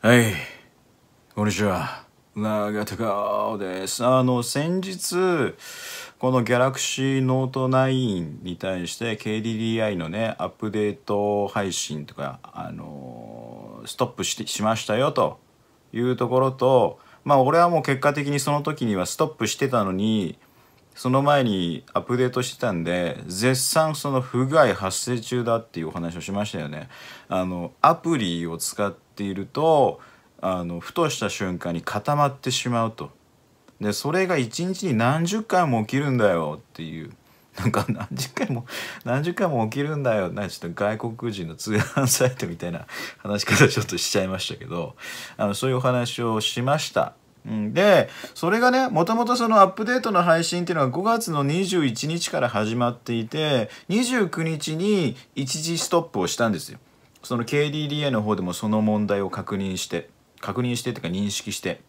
はい、こんにちは。長田顔です。あの、先日、この Galaxy Note 9に対して KDDI のね、アップデート配信とか、あのストップしてしましたよというところと、まあ、俺はもう結果的にその時にはストップしてたのに、その前にアップデートしてたんで、絶賛その不具合発生中だっていうお話をしましたよね。あの、アプリを使っていると、あの、ふとした瞬間に固まってしまうと。で、それが一日に何十回も起きるんだよっていう。なんか何十回も何十回も起きるんだよなちょっと外国人の通販サイトみたいな話からちょっとしちゃいましたけどあのそういうお話をしましたうん、でそれがねもともとそのアップデートの配信っていうのは5月の21日から始まっていて29日に一時ストップをしたんですよその KDDA の方でもその問題を確認して確認してっていうか認識して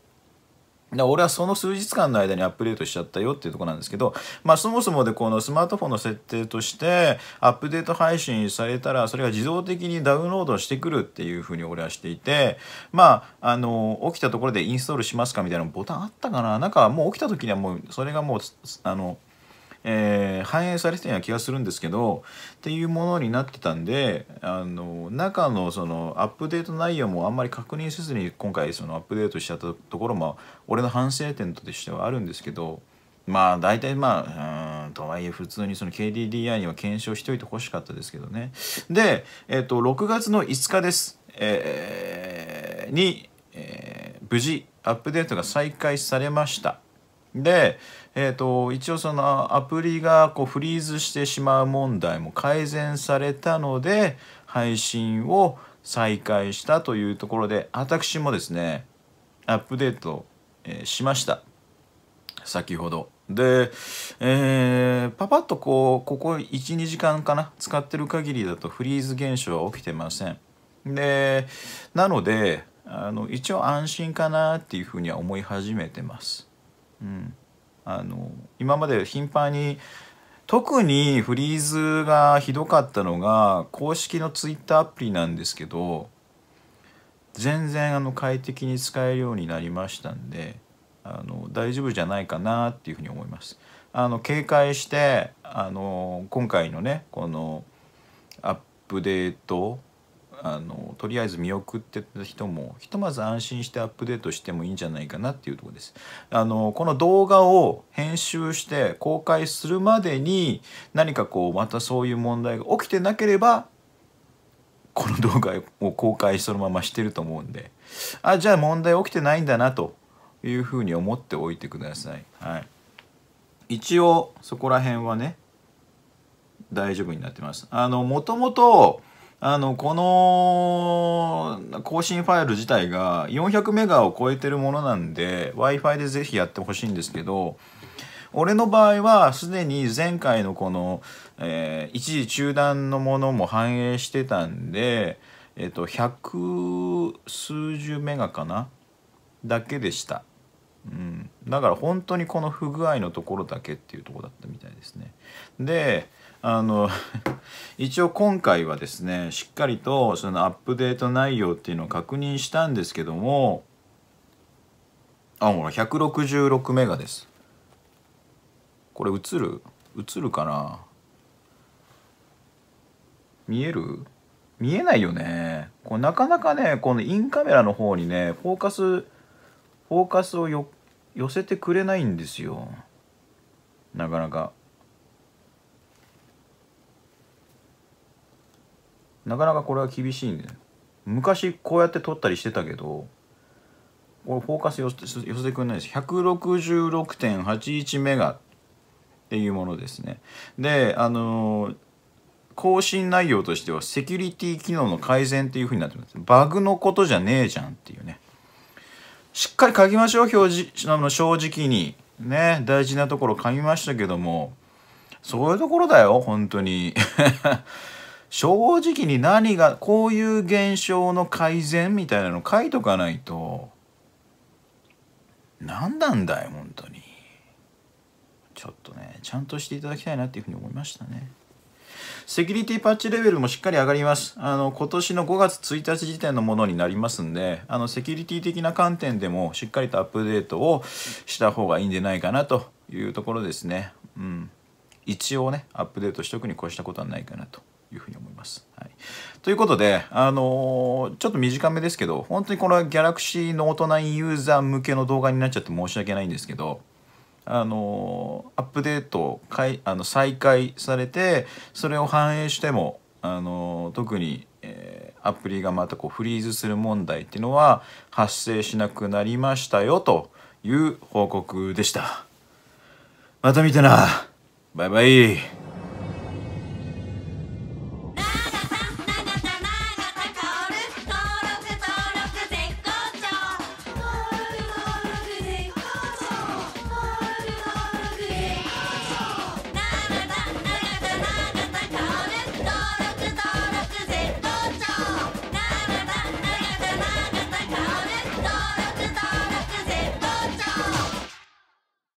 で俺はその数日間の間にアップデートしちゃったよっていうとこなんですけど、まあそもそもでこのスマートフォンの設定として、アップデート配信されたら、それが自動的にダウンロードしてくるっていうふうに俺はしていて、まあ、あの、起きたところでインストールしますかみたいなボタンあったかななんかもう起きた時にはもう、それがもう、あの、えー、反映されてたような気がするんですけどっていうものになってたんであの中のそのアップデート内容もあんまり確認せずに今回そのアップデートしちゃったところも俺の反省点としてはあるんですけどまあ大体まあうんとはいえ普通にその KDDI には検証しておいてほしかったですけどねで、えー、と6月の5日です、えー、に、えー、無事アップデートが再開されました。で、えーと、一応そのアプリがこうフリーズしてしまう問題も改善されたので配信を再開したというところで私もですねアップデート、えしました先ほどで、えー、パパッとこうここ12時間かな使ってる限りだとフリーズ現象は起きてませんでなのであの一応安心かなっていうふうには思い始めてますうん、あの今まで頻繁に特にフリーズがひどかったのが公式のツイッターアプリなんですけど全然あの快適に使えるようになりましたんであの大丈夫じゃないかなっていうふうに思います。あの警戒してあの今回のねこのアップデートあのとりあえず見送ってた人もひとまず安心してアップデートしてもいいんじゃないかなっていうとこですあのこの動画を編集して公開するまでに何かこうまたそういう問題が起きてなければこの動画を公開そのまましてると思うんであじゃあ問題起きてないんだなというふうに思っておいてください、はい、一応そこら辺はね大丈夫になってますあの元々あの、この更新ファイル自体が400メガを超えてるものなんで、Wi-Fi でぜひやってほしいんですけど、俺の場合はすでに前回のこの、えー、一時中断のものも反映してたんで、えっ、ー、と、100数十メガかなだけでした。うん、だから本当にこの不具合のところだけっていうとこだったみたいですね。であの 一応今回はですねしっかりとそのアップデート内容っていうのを確認したんですけどもあほら166メガです。これ映る映るかな見える見えないよね。これなかなかねこのインカメラの方にねフォーカスフォーカスを寄せてくれないんですよなかなかなかなかこれは厳しいんで昔こうやって撮ったりしてたけどこれフォーカス寄せ寄せてくれないです166.81メガっていうものですねであのー更新内容としてはセキュリティ機能の改善っていうふうになってます。バグのことじゃねえじゃんっていうね。しっかり書きましょう表示あの正直にね大事なところ書みましたけどもそういうところだよ本当に 正直に何がこういう現象の改善みたいなの書いとかないと何なんだよ本当にちょっとねちゃんとしていただきたいなっていうふうに思いましたね。セキュリティパッチレベルもしっかり上がります。あの、今年の5月1日時点のものになりますんで、あの、セキュリティ的な観点でもしっかりとアップデートをした方がいいんじゃないかなというところですね。うん。一応ね、アップデートしとくに越したことはないかなというふうに思います。はい、ということで、あのー、ちょっと短めですけど、本当にこれは Galaxy の大人 e 9ユーザー向けの動画になっちゃって申し訳ないんですけど、あのアップデートかいあの再開されてそれを反映してもあの特に、えー、アプリがまたこうフリーズする問題っていうのは発生しなくなりましたよという報告でした。また見てなバイバイ